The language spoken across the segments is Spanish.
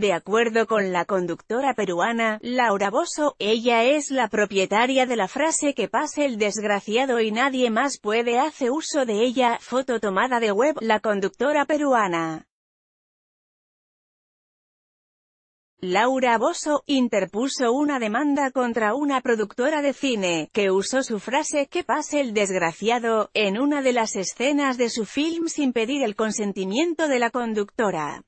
De acuerdo con la conductora peruana, Laura Bosso, ella es la propietaria de la frase que pase el desgraciado y nadie más puede hace uso de ella, foto tomada de web, la conductora peruana. Laura Bosso, interpuso una demanda contra una productora de cine, que usó su frase «que pase el desgraciado», en una de las escenas de su film sin pedir el consentimiento de la conductora.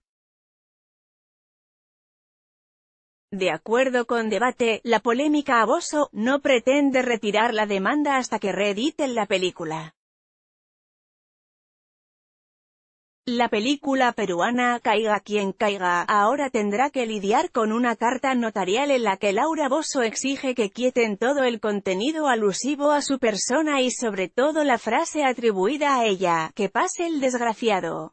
De acuerdo con Debate, la polémica Aboso no pretende retirar la demanda hasta que reediten la película. La película peruana Caiga quien caiga, ahora tendrá que lidiar con una carta notarial en la que Laura Bosso exige que quieten todo el contenido alusivo a su persona y sobre todo la frase atribuida a ella, que pase el desgraciado.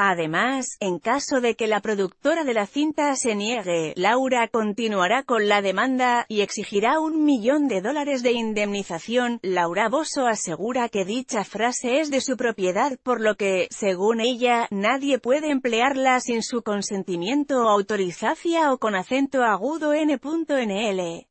Además, en caso de que la productora de la cinta se niegue, Laura continuará con la demanda, y exigirá un millón de dólares de indemnización. Laura Bosso asegura que dicha frase es de su propiedad por lo que, según ella, nadie puede emplearla sin su consentimiento o autorización o con acento agudo n.nl.